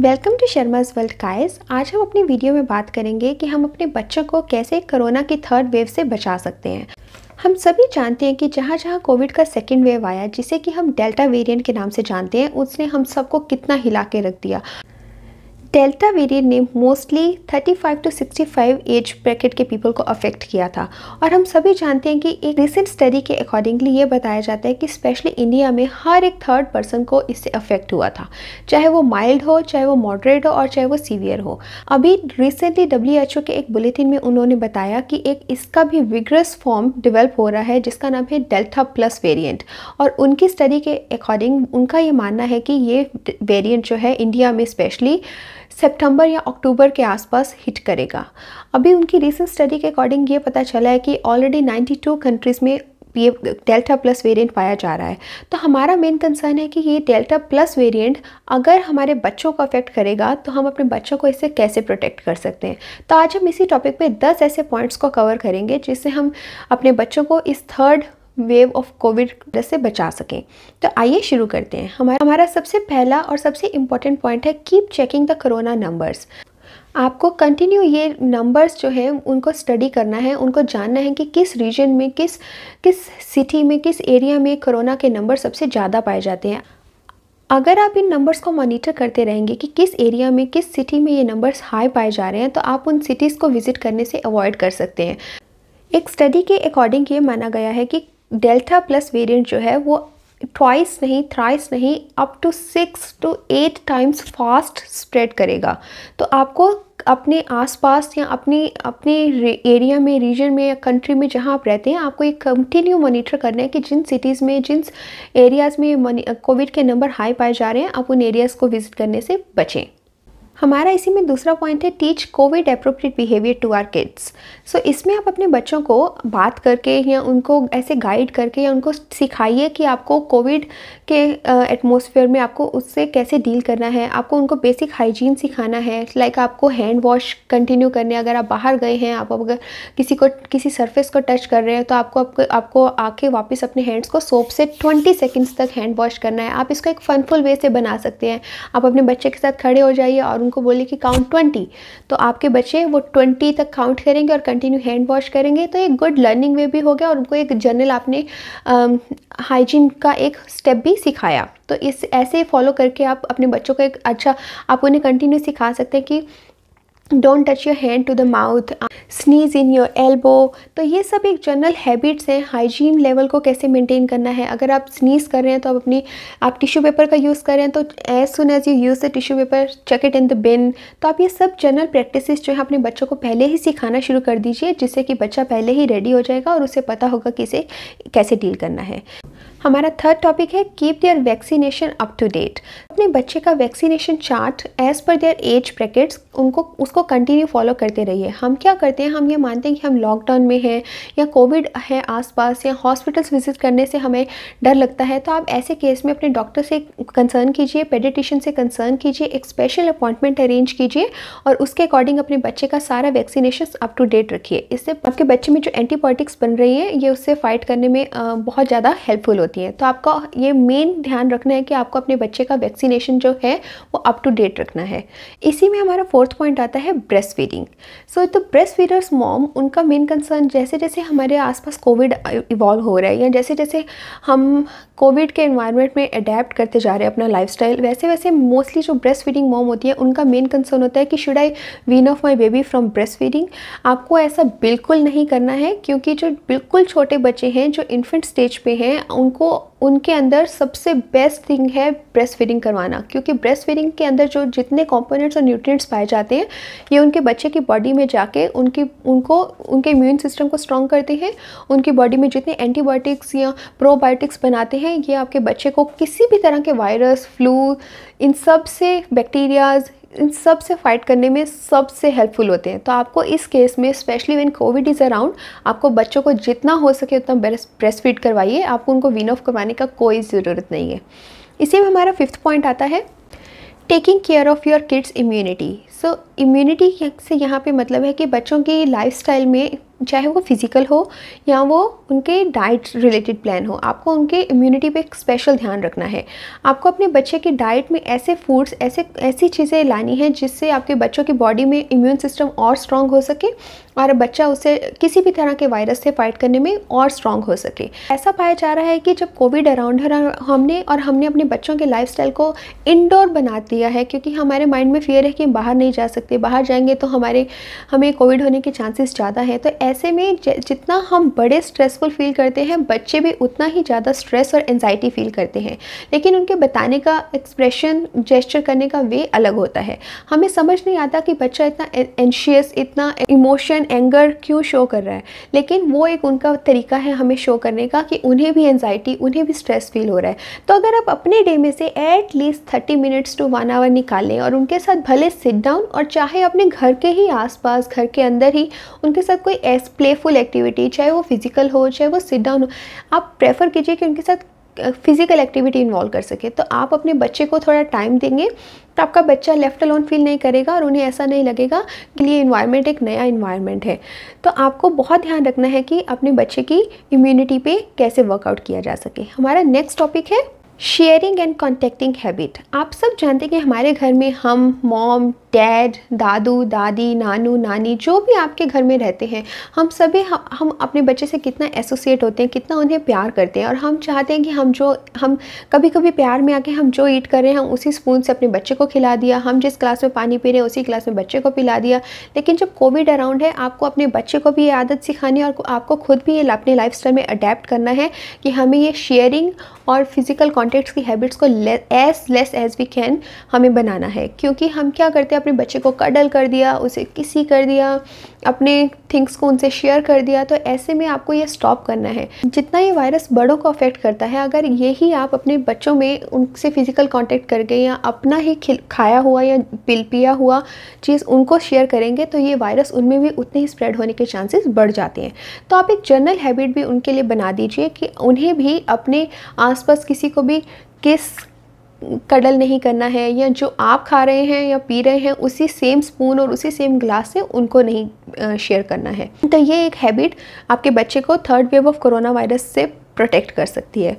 welcome to Sharma's world काइज आज हम अपनी वीडियो में बात करेंगे कि हम अपने बच्चों को कैसे कोरोना की थर्ड वेव से बचा सकते हैं हम सभी जानते हैं कि जहाँ जहाँ कोविड का सेकेंड वेव आया जिसे कि हम डेल्टा वेरिएंट के नाम से जानते हैं उसने हम सबको कितना हिला के रख दिया डेल्टा वेरिएंट ने मोस्टली 35 टू 65 एज ब्रैकेट के पीपल को अफेक्ट किया था और हम सभी जानते हैं कि एक रिसेंट स्टडी के अकॉर्डिंगली ये बताया जाता है कि स्पेशली इंडिया में हर एक थर्ड पर्सन को इससे अफेक्ट हुआ था चाहे वो माइल्ड हो चाहे वो मॉडरेट हो और चाहे वो सीवियर हो अभी रिसेंटली डब्ल्यू के एक बुलेटिन में उन्होंने बताया कि एक इसका भी विग्रस फॉर्म डिवेल्प हो रहा है जिसका नाम है डेल्टा प्लस वेरियंट और उनकी स्टडी के अकॉर्डिंग उनका ये मानना है कि ये वेरियंट जो है इंडिया में स्पेशली सितंबर या अक्टूबर के आसपास हिट करेगा अभी उनकी रिसेंट स्टडी के अकॉर्डिंग ये पता चला है कि ऑलरेडी 92 कंट्रीज़ में ये डेल्टा प्लस वेरिएंट पाया जा रहा है तो हमारा मेन कंसर्न है कि ये डेल्टा प्लस वेरिएंट अगर हमारे बच्चों को अफेक्ट करेगा तो हम अपने बच्चों को इससे कैसे प्रोटेक्ट कर सकते हैं तो आज हम इसी टॉपिक पे 10 ऐसे पॉइंट्स को कवर करेंगे जिससे हम अपने बच्चों को इस थर्ड वेव ऑफ कोविड से बचा सकें तो आइए शुरू करते हैं हमारा हमारा सबसे पहला और सबसे इम्पॉर्टेंट पॉइंट है keep checking the corona numbers आपको कंटिन्यू ये नंबर्स जो है उनको स्टडी करना है उनको जानना है कि किस रीजन में किस किस सिटी में किस एरिया में कोरोना के नंबर सबसे ज़्यादा पाए जाते हैं अगर आप इन नंबर्स को मॉनिटर करते रहेंगे कि किस एरिया में किस सिटी में ये नंबर्स हाई पाए जा रहे हैं तो आप उन सिटीज़ को विज़िट करने से अवॉइड कर सकते हैं एक स्टडी के अकॉर्डिंग ये माना गया है कि डेल्टा प्लस वेरिएंट जो है वो ट्वाइस नहीं थ्राइस नहीं up to six to eight times fast spread करेगा तो आपको अपने आसपास या अपने अपने एरिया में रीजन में या कंट्री में जहाँ आप रहते हैं आपको ये कंटिन्यू मॉनिटर करना है कि जिन सिटीज़ में जिन एरियाज़ में कोविड के नंबर हाई पाए जा रहे हैं आप उन एरियाज़ को विज़िट करने से बचें हमारा इसी में दूसरा पॉइंट है teach covid appropriate behaviour to our kids so इसमें आप अपने बच्चों को बात करके या उनको ऐसे गाइड करके या उनको सिखाइए कि आपको कोविड के एटमोसफेयर में आपको उससे कैसे डील करना है आपको उनको बेसिक हाइजीन सिखाना है लाइक आपको हैंड वॉश कंटिन्यू करने अगर आप बाहर गए हैं आप अगर किसी को किसी सर्फेस को टच कर रहे हैं तो आपको आपको, आपको आके वापस अपने हैंड्स को सोप से ट्वेंटी सेकेंड्स तक हैंड वॉश करना है आप इसको एक फनफुल वे से बना सकते हैं आप अपने बच्चे के साथ खड़े हो जाइए और उनको बोले कि काउंट ट्वेंटी तो आपके बच्चे वो ट्वेंटी तक काउंट करेंगे और कंटिन्यू हैंड वॉश करेंगे तो एक गुड लर्निंग वे भी हो गया और उनको एक जनरल आपने हाइजीन का एक स्टेप भी सिखाया तो इस ऐसे फॉलो करके आप अपने बच्चों को एक अच्छा आप उन्हें कंटिन्यू सिखा सकते हैं कि don't touch your hand to the mouth sneeze in your elbow तो ये सब एक जनरल हैबिट्स हैं हाइजीन लेवल को कैसे मेंटेन करना है अगर आप स्नीज कर रहे हैं तो आप अपनी आप टिश्यू पेपर का यूज़ कर रहे हैं तो as soon as you use the tissue paper chuck it in the bin तो आप ये सब जनरल प्रैक्टिस जो है अपने बच्चों को पहले ही सिखाना शुरू कर दीजिए जिससे कि बच्चा पहले ही रेडी हो जाएगा और उसे पता होगा कि इसे कैसे डील करना है हमारा थर्ड टॉपिक है keep their vaccination up to date अपने बच्चे का वैक्सीनेशन चार्ट एज पर देयर एज ब्रैकेट्स उनको उसको कंटिन्यू फॉलो करते रहिए हम क्या करते हैं हम ये मानते हैं कि हम लॉकडाउन में हैं या कोविड है आसपास या हॉस्पिटल्स विजिट करने से हमें डर लगता है तो आप ऐसे केस में अपने डॉक्टर से कंसर्न कीजिए पेडिटिशन से कंसर्न कीजिए एक स्पेशल अपॉइंटमेंट अरेंज कीजिए और उसके अकॉर्डिंग अपने बच्चे का सारा वैक्सीनेशन अप टू डेट रखिए इससे आपके बच्चे में जो एंटीबायोटिक्स बन रही है ये उससे फाइट करने में बहुत ज़्यादा हेल्पफुल होती है होती है तो आपका ये मेन ध्यान रखना है कि आपको अपने बच्चे का वैक्सीनेशन जो है वो अप टू डेट रखना है इसी में हमारा फोर्थ पॉइंट आता है ब्रेस्ट फीडिंग सो तो ब्रेस्ट फीडर्स मॉम उनका मेन कंसर्न जैसे जैसे हमारे आसपास कोविड इवॉल्व हो रहा है या जैसे जैसे हम कोविड के इन्वायरमेंट में अडेप्ट करते जा रहे हैं अपना लाइफ वैसे वैसे मोस्टली जो ब्रेस्ट फीडिंग मॉम होती है उनका मेन कंसर्न होता है कि should I wean off my baby from breast feeding आपको ऐसा बिल्कुल नहीं करना है क्योंकि जो बिल्कुल छोटे बच्चे हैं जो इन्फेंट स्टेज पे हैं उनको को उनके अंदर सबसे बेस्ट थिंग है ब्रेस्ट फीडिंग करवाना क्योंकि ब्रेस्ट फीडिंग के अंदर जो जितने कंपोनेंट्स और न्यूट्रिएंट्स पाए जाते हैं ये उनके बच्चे की बॉडी में जाके उनकी उनको उनके इम्यून सिस्टम को स्ट्रॉन्ग करते हैं उनकी बॉडी में जितने एंटीबायोटिक्स या प्रोबायोटिक्स बनाते हैं ये आपके बच्चे को किसी भी तरह के वायरस फ्लू इन सब से बैक्टीरियाज़ इन सब से फाइट करने में सबसे हेल्पफुल होते हैं तो आपको इस केस में specially when covid is around आपको बच्चों को जितना हो सके उतना ब्रेस्ट फीड करवाइए आपको उनको विन ऑफ करवाने का कोई ज़रूरत नहीं है इसी में हमारा फिफ्थ पॉइंट आता है taking care of your kids immunity so immunity से यहाँ पे मतलब है कि बच्चों की लाइफ में चाहे वो फिज़िकल हो या वो उनके डाइट रिलेटेड प्लान हो आपको उनके इम्यूनिटी पे स्पेशल ध्यान रखना है आपको अपने बच्चे की डाइट में ऐसे फूड्स ऐसे ऐसी चीज़ें लानी हैं जिससे आपके बच्चों की बॉडी में इम्यून सिस्टम और स्ट्रॉन्ग हो सके और बच्चा उससे किसी भी तरह के वायरस से फाइट करने में और स्ट्रॉन्ग हो सके ऐसा पाया जा रहा है कि जब कोविड अराउंड हमने और हमने अपने बच्चों के लाइफ को इनडोर बना दिया है क्योंकि हमारे माइंड में फियर है कि हम बाहर नहीं जा सकते बाहर जाएंगे तो हमारे हमें कोविड होने के चांसेस ज़्यादा है तो ऐसे ऐसे में जितना हम बड़े स्ट्रेसफुल फील करते हैं बच्चे भी उतना ही ज़्यादा स्ट्रेस और एनजाइटी फील करते हैं लेकिन उनके बताने का एक्सप्रेशन जेस्चर करने का वे अलग होता है हमें समझ नहीं आता कि बच्चा इतना एनशियस इतना इमोशन एंगर क्यों शो कर रहा है लेकिन वो एक उनका तरीका है हमें शो करने का कि उन्हें भी एनजाइटी उन्हें भी स्ट्रेस फील हो रहा है तो अगर आप अपने डे में से at least thirty minutes to one hour निकालें और उनके साथ भले सिट डाउन और चाहे अपने घर के ही आसपास घर के अंदर ही उनके साथ कोई प्लेस प्लेफुल एक्टिविटी चाहे वो फिजिकल हो चाहे वो सिट डाउन हो आप प्रेफर कीजिए कि उनके साथ फिज़िकल एक्टिविटी इन्वॉल्व कर सके तो आप अपने बच्चे को थोड़ा टाइम देंगे तो आपका बच्चा लेफ्ट अलोन फील नहीं करेगा और उन्हें ऐसा नहीं लगेगा कि ये इन्वायरमेंट एक नया इन्वायरमेंट है तो आपको बहुत ध्यान रखना है कि अपने बच्चे की इम्यूनिटी पे कैसे वर्कआउट किया जा सके हमारा नेक्स्ट टॉपिक है शेयरिंग एंड कॉन्टेक्टिंग हैबिट आप सब जानते हैं कि हमारे घर में हम मॉम डैड दादू दादी नानू नानी जो भी आपके घर में रहते हैं हम सभी हम, हम अपने बच्चे से कितना एसोसिएट होते हैं कितना उन्हें प्यार करते हैं और हम चाहते हैं कि हम जो हम कभी कभी प्यार में आके हम जो ईट कर रहे हैं हम उसी स्पून से अपने बच्चे को खिला दिया हम जिस क्लास में पानी पी रहे हैं उसी क्लास में बच्चे को पिला दिया लेकिन जब कोविड अराउंड है आपको अपने बच्चे को भी ये आदत सिखानी है और आपको खुद भी ये अपने लाइफ में अडेप्ट करना है कि हमें ये शेयरिंग और फिज़िकल कॉन्टेक्ट्स की हैबिट्स को as less as we can हमें बनाना है क्योंकि हम क्या करते हैं अपने बच्चे को कडल कर दिया उसे किसी कर दिया अपने थिंग्स को उनसे शेयर कर दिया तो ऐसे में आपको ये स्टॉप करना है जितना ये वायरस बड़ों को अफेक्ट करता है अगर यही आप अपने बच्चों में उनसे फिजिकल कॉन्टेक्ट करके या अपना ही खाया हुआ या पिल पिया हुआ चीज़ उनको शेयर करेंगे तो ये वायरस उनमें भी उतने ही स्प्रेड होने के चांसेस बढ़ जाते हैं तो आप एक जर्नल हैबिट भी उनके लिए बना दीजिए कि उन्हें भी अपने आसपास किसी को भी भी किस कडल नहीं करना है या जो आप खा रहे हैं या पी रहे हैं उसी सेम स्पून और उसी सेम ग्लास से उनको नहीं शेयर करना है तो ये एक हैबिट आपके बच्चे को third wave of corona virus से प्रोटेक्ट कर सकती है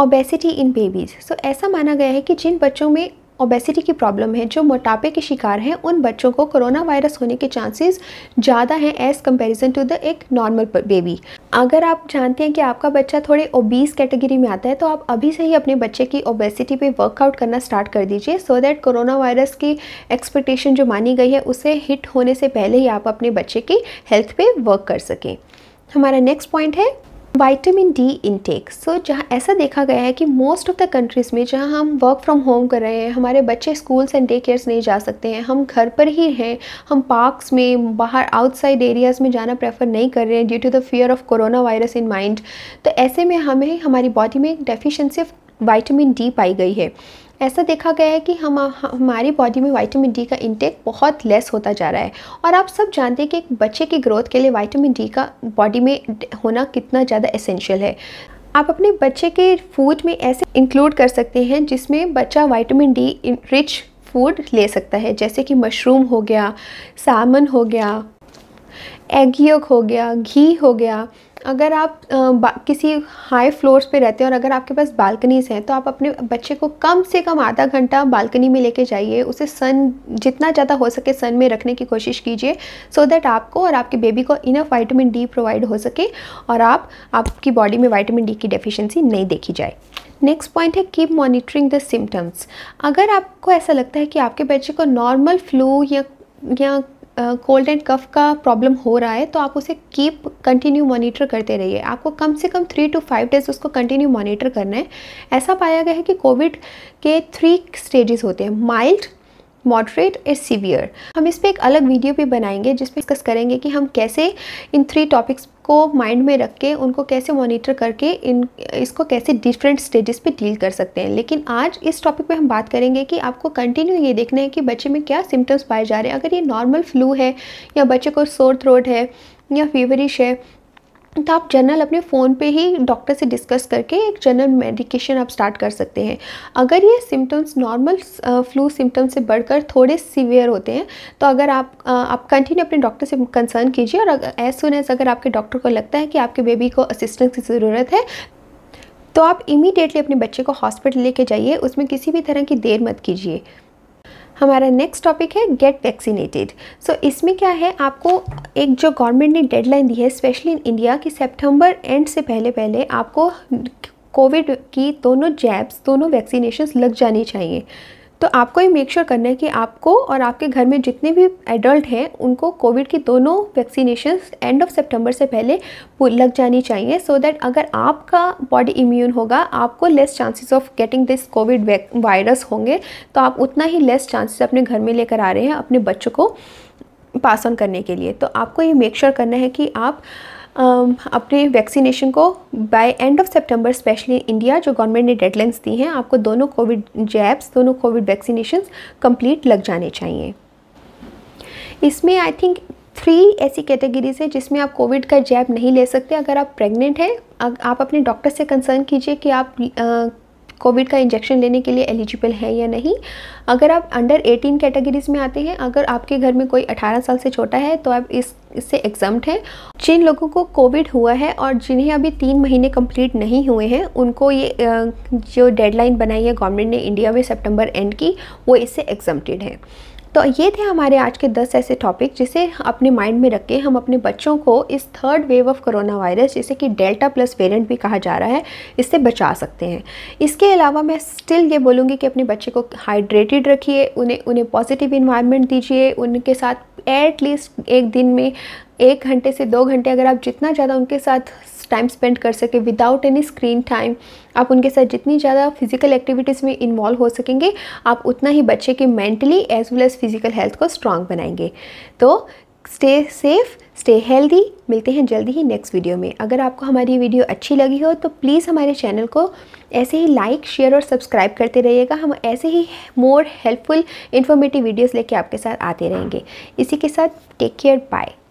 ओबेसिटी इन बेबीज सो ऐसा माना गया है कि जिन बच्चों में ओबेसिटी की प्रॉब्लम है जो मोटापे के शिकार हैं उन बच्चों को कोरोना वायरस होने के चांसेस ज़्यादा हैं एज़ कंपेरिजन टू द एक नॉर्मल बेबी अगर आप जानते हैं कि आपका बच्चा थोड़े ओबीस कैटेगरी में आता है तो आप अभी से ही अपने बच्चे की ओबेसिटी पे वर्कआउट करना स्टार्ट कर दीजिए सो दैट कोरोना वायरस की एक्सपेक्टेशन जो मानी गई है उसे हिट होने से पहले ही आप अपने बच्चे की हेल्थ पे वर्क कर सकें हमारा नेक्स्ट पॉइंट है वाइटामिन डी इनटेक सो जहाँ ऐसा देखा गया है कि मोस्ट ऑफ द कंट्रीज़ में जहाँ हम वर्क फ्रॉम होम कर रहे हैं हमारे बच्चे स्कूल्स एंड डे केयर्स नहीं जा सकते हैं हम घर पर ही हैं हम पार्क्स में बाहर आउटसाइड एरियाज़ में जाना प्रेफर नहीं कर रहे हैं due to the fear of corona virus in mind तो ऐसे में हमें हमारी बॉडी में डेफिशेंसी ऑफ वाइटामिन डी पाई गई है ऐसा देखा गया है कि हम हमारी बॉडी में वाइटामिन डी का इंटेक बहुत लेस होता जा रहा है और आप सब जानते हैं कि एक बच्चे की ग्रोथ के लिए वाइटामिन डी का बॉडी में होना कितना ज़्यादा एसेंशियल है आप अपने बच्चे के फूड में ऐसे इंक्लूड कर सकते हैं जिसमें बच्चा वाइटामिन डी रिच फूड ले सकता है जैसे कि मशरूम हो गया सामन हो गया एग योग हो गया घी हो गया अगर आप किसी हाई फ्लोर्स पे रहते हैं और अगर आपके पास बालकनीज हैं तो आप अपने बच्चे को कम से कम आधा घंटा बालकनी में लेके जाइए उसे सन जितना ज़्यादा हो सके सन में रखने की कोशिश कीजिए सो so दैट आपको और आपके बेबी को इनफ वाइटामिन डी प्रोवाइड हो सके और आप आपकी बॉडी में वाइटामिन डी की डेफिशिएंसी नहीं देखी जाए नेक्स्ट पॉइंट है कीप मॉनिटरिंग द सिम्टम्स अगर आपको ऐसा लगता है कि आपके बच्चे को नॉर्मल फ्लू या या कोल्ड एंड कफ का प्रॉब्लम हो रहा है तो आप उसे कीप कंटिन्यू मॉनिटर करते रहिए आपको कम से कम थ्री टू फाइव डेज उसको कंटिन्यू मॉनिटर करना है ऐसा पाया गया है कि कोविड के थ्री स्टेजेस होते हैं माइल्ड मॉडरेट और सीवियर हम इस पर एक अलग वीडियो भी बनाएंगे जिसमें डिस्कस करेंगे कि हम कैसे इन थ्री टॉपिक्स को माइंड में रख के उनको कैसे मॉनिटर करके इन इसको कैसे डिफरेंट स्टेजेस पे डील कर सकते हैं लेकिन आज इस टॉपिक पे हम बात करेंगे कि आपको कंटिन्यू ये देखना है कि बच्चे में क्या सिम्टम्स पाए जा रहे हैं अगर ये नॉर्मल फ्लू है या बच्चे को सोर थ्रोट है या फीवरिश है तो आप जनरल अपने फ़ोन पे ही डॉक्टर से डिस्कस करके एक जनरल मेडिकेशन आप स्टार्ट कर सकते हैं अगर ये सिम्टम्स नॉर्मल फ्लू सिम्टम्स से बढ़कर थोड़े सीवियर होते हैं तो अगर आप आ, आप कंटिन्यू अपने डॉक्टर से कंसर्न कीजिए और एज सुन एज अगर आपके डॉक्टर को लगता है कि आपके बेबी को असिस्टेंस की ज़रूरत है तो आप इमीडिएटली अपने बच्चे को हॉस्पिटल लेके जाइए उसमें किसी भी तरह की देर मत कीजिए हमारा नेक्स्ट टॉपिक है गेट वैक्सीनेटेड सो इसमें क्या है आपको एक जो गवर्नमेंट ने डेडलाइन दी है स्पेशली इन इंडिया कि सेप्टेम्बर एंड से पहले पहले आपको कोविड की दोनों जैब्स दोनों वैक्सीनेशंस लग जानी चाहिए तो आपको ये मेक श्योर करना है कि आपको और आपके घर में जितने भी एडल्ट हैं उनको कोविड की दोनों वैक्सीनेशन एंड ऑफ सेप्टेम्बर से पहले लग जानी चाहिए सो so दैट अगर आपका बॉडी इम्यून होगा आपको less chances of getting this covid virus होंगे तो आप उतना ही लेस चांसेस अपने घर में लेकर आ रहे हैं अपने बच्चों को पास ऑन करने के लिए तो आपको ये मेक श्योर sure करना है कि आप Um, अपने वैक्सीनेशन को बाय एंड ऑफ सितंबर स्पेशली इंडिया जो गवर्नमेंट ने डेडलाइंस दी हैं आपको दोनों कोविड जैब्स दोनों कोविड वैक्सीनेशन कंप्लीट लग जाने चाहिए इसमें आई थिंक थ्री ऐसी कैटेगरीज है जिसमें आप कोविड का जैब नहीं ले सकते अगर आप प्रेग्नेंट हैं आप अपने डॉक्टर से कंसर्न कीजिए कि आप uh, कोविड का इंजेक्शन लेने के लिए एलिजिबल है या नहीं अगर आप अंडर 18 कैटेगरीज में आते हैं अगर आपके घर में कोई 18 साल से छोटा है तो आप इस इससे एग्जाम हैं जिन लोगों को कोविड हुआ है और जिन्हें अभी तीन महीने कंप्लीट नहीं हुए हैं उनको ये जो डेडलाइन बनाई है गवर्नमेंट ने इंडिया में सेप्टेम्बर एंड की वो इससे एग्जम्प्टेड है तो ये थे हमारे आज के 10 ऐसे टॉपिक जिसे अपने माइंड में रख के हम अपने बच्चों को इस third wave of corona virus जिसे कि डेल्टा प्लस वेरिएंट भी कहा जा रहा है इससे बचा सकते हैं इसके अलावा मैं स्टिल ये बोलूँगी कि अपने बच्चे को हाइड्रेटेड रखिए उन्हें उन्हें पॉजिटिव इन्वायरमेंट दीजिए उनके साथ एटलीस्ट एक दिन में एक घंटे से दो घंटे अगर आप जितना ज़्यादा उनके साथ टाइम स्पेंड कर सके विदाउट एनी स्क्रीन टाइम आप उनके साथ जितनी ज़्यादा फिजिकल एक्टिविटीज़ में इन्वॉल्व हो सकेंगे आप उतना ही बच्चे के mentally as well as physical health को स्ट्रांग बनाएंगे तो स्टे सेफ स्टे हेल्दी मिलते हैं जल्दी ही नेक्स्ट वीडियो में अगर आपको हमारी वीडियो अच्छी लगी हो तो प्लीज़ हमारे चैनल को ऐसे ही लाइक शेयर और सब्सक्राइब करते रहिएगा हम ऐसे ही मोर हेल्पफुल इन्फॉर्मेटिव वीडियोस लेके आपके साथ आते रहेंगे इसी के साथ टेक केयर बाय